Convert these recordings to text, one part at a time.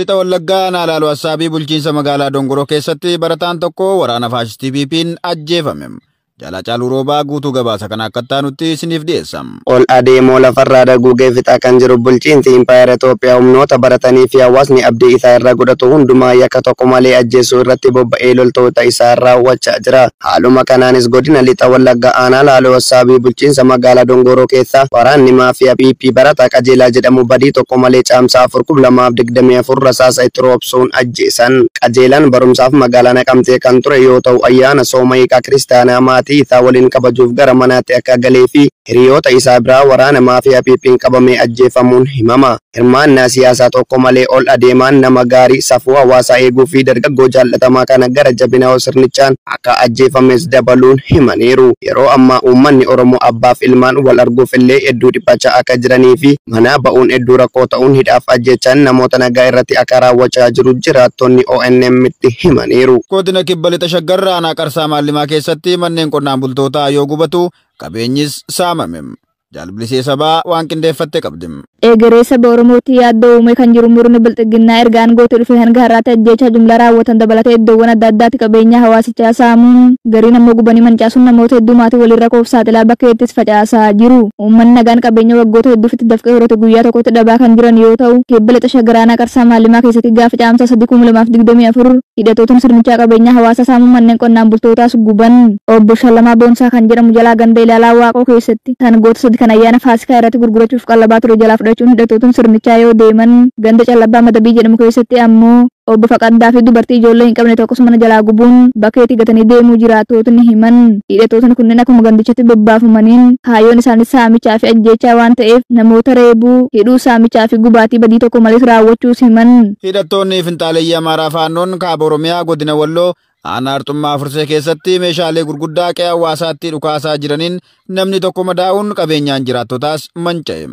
Lixa Wallaggaa Naalaaluu Assaabii bulchiinsa magaalaa Dongoroo keessatti barataan tokko waraana faashisti BP'n ajjeefame. Jala roobaa guutuu gabaasa kan akka taanutti isiniif dhiyeessam. Ol adeemoo lafarraa daguu fixaa kan jiru bulchiinsi impaayera Itoophiyaa humnoota baratanii fi hawaasni abdii isaa irra godhatu hundumaa yakka tokko malee ajjeessuu irratti bobba'ee loltoota isaa irraa hubachaa jira. Haaluma kanaanis godina lixa wallagga aanaa laaloo wassaabii bulchiinsa magaalaa Dongoroo keessa waraanni maafiyaa PP Barataa Qajeelaa jedhamu badii tokko malee caamsa afur kudha lamaaf digdamii afur rasaasa itti roobsuun ajjeessan. Qajeelaan barumsaaf magaalaa Naqamtee kan ture yoo ta'u ayyaana soomayiiqaa kiristaanaa maatii maatii waliin qabajuuf gara manaatti akka galee fi hiriyoota isaa biraa waraanamaa fi qabamee ajjeefamuun himama. Hirmaannaa siyaasaa tokko malee ol adeemaan nama gaarii safuu hawaasaa eeguu fi dargaggoo jaallatamaa kana gara jabina sirnichaan akka ajjeefames dabaluun himaniiru. Yeroo ammaa uummanni Oromoo abbaaf ilmaan wal arguuf illee hedduu dhiphachaa akka jiranii fi manaa ba'uun hedduu rakkoo ta'uun hidhaaf ajjechaan namoota nagaa irratti akka raawwachaa jiru jiraattonni ONM itti himaniiru. Maallimaa keessatti manneen qonnaan bultootaa yoo gubatu qabeenyis saamame. Jaalbilisee sabaa waan qindeeffatte qabdim. eegeressa Boroomooti yaadda uumee kan jiru murni bilxiginnaa ergaan goote dhufe hanga har'aatti ajjeechaa jumla raawwatan dabalatee iddoowwan adda addaatti qabeenya hawaasichaa saamuun gariin ammoo gubanii mancaasuun namoota hedduu maatii walirra koofsaaxilaa bakka hedduttis facaasaa jiru uummanni nagaan qabeenya waggoota hedduufitti dafqee horate guyyaa tokkotti dhabaa kan jiran yoo ta'u kibba garaanaa qarsaa maalimaa keessatti gaafa caamsaa sadii kuma digdamii afur hidhatootaan sirnichaa qabeenya kan ganda ilaalaa waaqoo keessatti ayyaana barreessuun hidhatootuun sirnichaa yoo deeman ganda callabbaa madabii jedhamu keessatti ammoo obbo Faqaddaa fi dubartii ijoollee hin qabne tokkos mana jalaa gubuun bakka itti deemuu jiraattootni himan hidhatootni kunneen akkuma gandichatti bobbaafamaniin kaayyoon isaanii saamichaa fi ajjeechaa waan ta'eef namoota reebuu hidhuu saamichaa fi gubaatii badii tokko malees raawwachuu himan. Hidhattoonni finxaaleyyii Amaaraa Faannoon kaaba Oromiyaa godina Walloo aanarxummaa fursee keessatti meeshaalee gurguddaa qe'aa hawaasaatti dhukaasaa jiraniin namni tokko madaa'uun qabeenyaan jiraattotaas manca'e.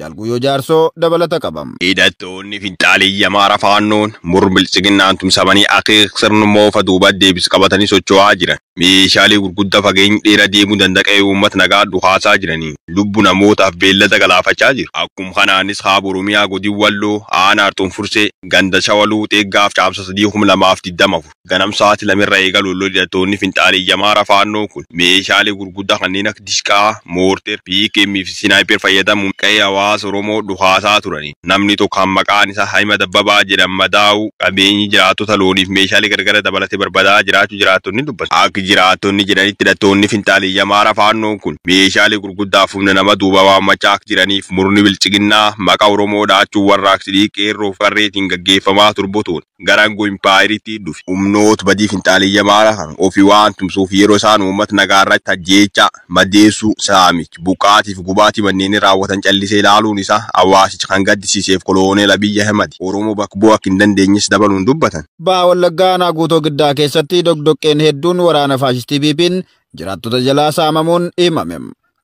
Jalguyyoo Jaarsoo dabalata qabam. Hidhattoonni finxaaliyyama hara faannoon murbilchiginaan tumsamanii akeeksirnu moofa duubaa deebisu qabatanii socho'aa jiran. meeshaalee gurguddaa fageenyi dheeraa deemuu danda'e uummata nagaa addu haasaa jiranii lubbu namootaaf beellada galaafachaa jiru. Akkuma kanaanis haaba Oromiyaa godin walloo aanaa arxuun fursee ganda shawaluu xeeggaaf caamsa sadii kuma lamaaf digdama afur ganam sa'aati lamirra eegalu lolloo hidhattoonni finxaaliyyaa maara faannoo kun meeshaalee gurguddaa kanneen akka dishqaa, moorteer, piikeemii fi sinaayiper fayyadamuun qe'ee hawaasa Oromoo dhuhaasaa turani. Namni tokko kan maqaan isaa Haayima Dabbabaa jedhama madaa'uu qabeenyi jiraattota looniif meeshaalee gargara dabalatee barbaadaa jiraachuu jiraattonni dubbatu. jiraatonni jedhanitti dhatoonni fintaalii yamaara faannoon kun meeshaalee gurguddaaf humna nama duuba waammachaak jiraniif murni bilchiginnaa maqaa Oromoo dhaachuun warraaqsidii qeerroo farreetiin gaggeeffamaa turbotuun gara impaayiriitti dhufe. humnoota badii fintaalii yamaara kan ofii waan tumsuuf yeroo isaan uummata nagaa irratti ajjeecha madeessuu saamichi buqqaatiif gubaatii manneen raawwatan callisee ilaaluun isaa hawaasicha kan gaddisiiseef kolooneela Abiyyi Ahmad Oromoo bakka bu'aa hin dandeenyes dabaluun dubbatan. Baa Wallaggaa Naaguutoo Giddaa keessatti doqdoqqeen hedduun waraana faashistii BP'n jiraattota jalaa saamamuun himame.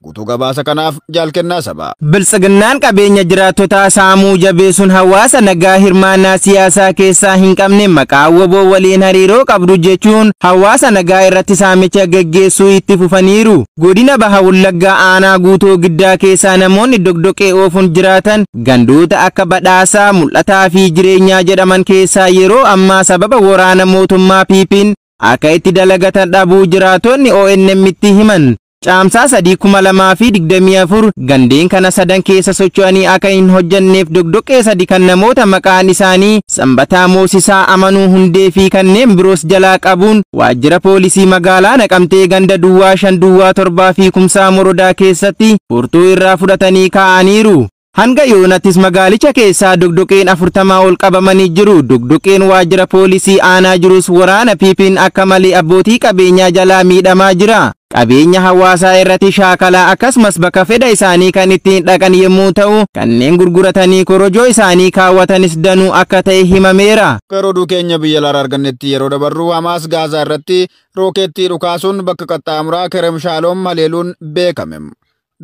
guutuu gabaasa kanaaf jaalkennaa saba. Biltsiginnaan qabeenya jiraattota saamuu jabeessuun hawaasa nagaa hirmaannaa siyaasaa keessaa hin qabne maqaa waboo waliin hariiroo qabdu jechuun hawaasa nagaa irratti saamicha gaggeessuu itti fufaniiru. Godina Baha Wallaggaa aanaa guutuu giddaa keessaa namoonni dogdoqee oofuun jiraatan gandoota akka badhaasaa, mul'ataa fi jireenyaa jedhaman keessaa yeroo ammaa sababa waraana mootummaa piipiin akka itti dalagatan dhabuu jiraatonni onmitti himan. Caamsaa sadii kuma lamaa fi digdamii afur gandeen kana sadan keessa socho'anii akka hin hojjanneef dogdoqqee sadi kan namoota maqaan isaanii Sanbataa Moosisaa Amanuu Hundee fi kanneen biroos jalaa qabuun waajjira poolisii magaalaa Naqamtee ganda Duwwaa shan Duwwaa torbaa fi Kumsaa Morodaa keessatti furtuu irraa fudhatanii kaa'aniiru. Hanga yoonattis magaalicha keessaa dogdoqeen afurtamaa ol qabamanii jiru. Dogdoqeen waajjira poolisii aanaa jirus waraana PP'n akka malee abbootii qabeenyaa jalaa miidhamaa jira. Qabeenya hawaasaa irratti shaakalaa akkasumas bakka fedha isaanii kan ittiin dhaqan yommuu ta'u, kanneen gurguratanii korojoo isaanii kaawwatanis danuu akka ta'e himameera. Akka dukeenya keenya biyya laara argannetti yeroo dabarru Hamaas Gaazaa irratti rookeettii dhukaasuun bakka qaxxaamuraa Kerem Shaaloom haleeluun beekame.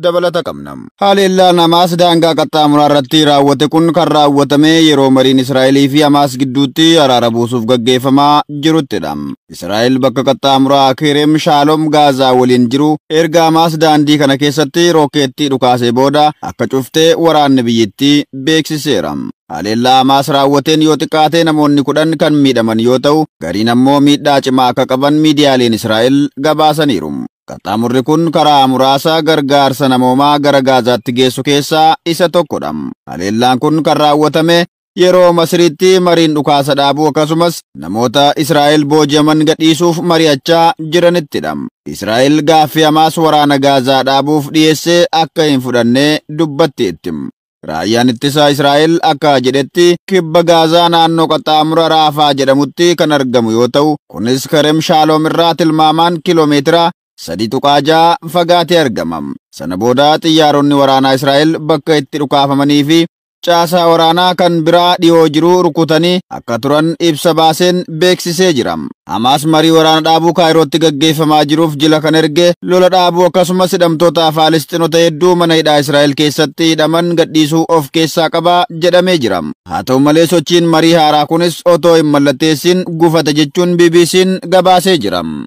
dabalata qabna. Haleellaan Hamaas daangaa qaxxaamuraa irratti raawwate kun kan raawwatamee yeroo mariin Israa'elii fi Hamaas gidduutti araara buusuuf gaggeeffamaa jiruttidha. Israa'el bakka qaxxaamuraa kerem Shaalom Gaazaa waliin jiru erga Hamaas daandii kana keessatti rookeettii dhukaasee booda akka cuftee waraanni biyyattii beeksiseera. Haleellaa Hamaas raawwateen yoo xiqqaatee namoonni kudhan kan miidhaman yoo ta'u, gariin ammoo miidhaa cimaa akka qaban miidiyaaleen Israa'el gabaasaniiru. Qaxxaamurri kun karaa muraasa gargaarsa namoomaa gara Gaazaatti geessu keessaa isa tokkodha. Haleellaan kun kan raawwatame yeroo Masiriitti mariin dhukaasa dhaabuu akkasumas namoota Israa'el booji'aman gadhiisuuf mari'achaa jiranittidha. Israa'el gaaffii hamaas waraana Gaazaa dhaabuuf dhiyeessee akka hin fudhannee itti Raayyaan ittisaa Israa'el akka jedhetti kibba Gaazaa naannoo qaxxaamura Raafaa jedhamutti kan argamu yoo ta'u, kunis Karem Shaaloom irraa tilmaamaan kiiloomeetira sadiitu qaajaa fagaatee argamam. Sana booda xiyyaaronni waraanaa Israa'el bakka itti dhukaafamanii fi caasaa waraanaa kan biraa dhi'oo jiruu rukutanii akka turan ibsa baaseen beeksisee jiram. Hamaas marii waraana dhaabuu kaayirootti gaggeeffamaa jiruuf jila kan erge lola dhaabuu akkasumas hidhamtoota Faalisxinota hedduu mana hidhaa Israa'el keessatti hidhaman gadhiisuu of keessaa qabaa jedhamee jiram. Haa ta'u malee sochiin marii haaraa kunis otoo hin mallatteessin gufata jechuun BBC'n gabaasee jiram.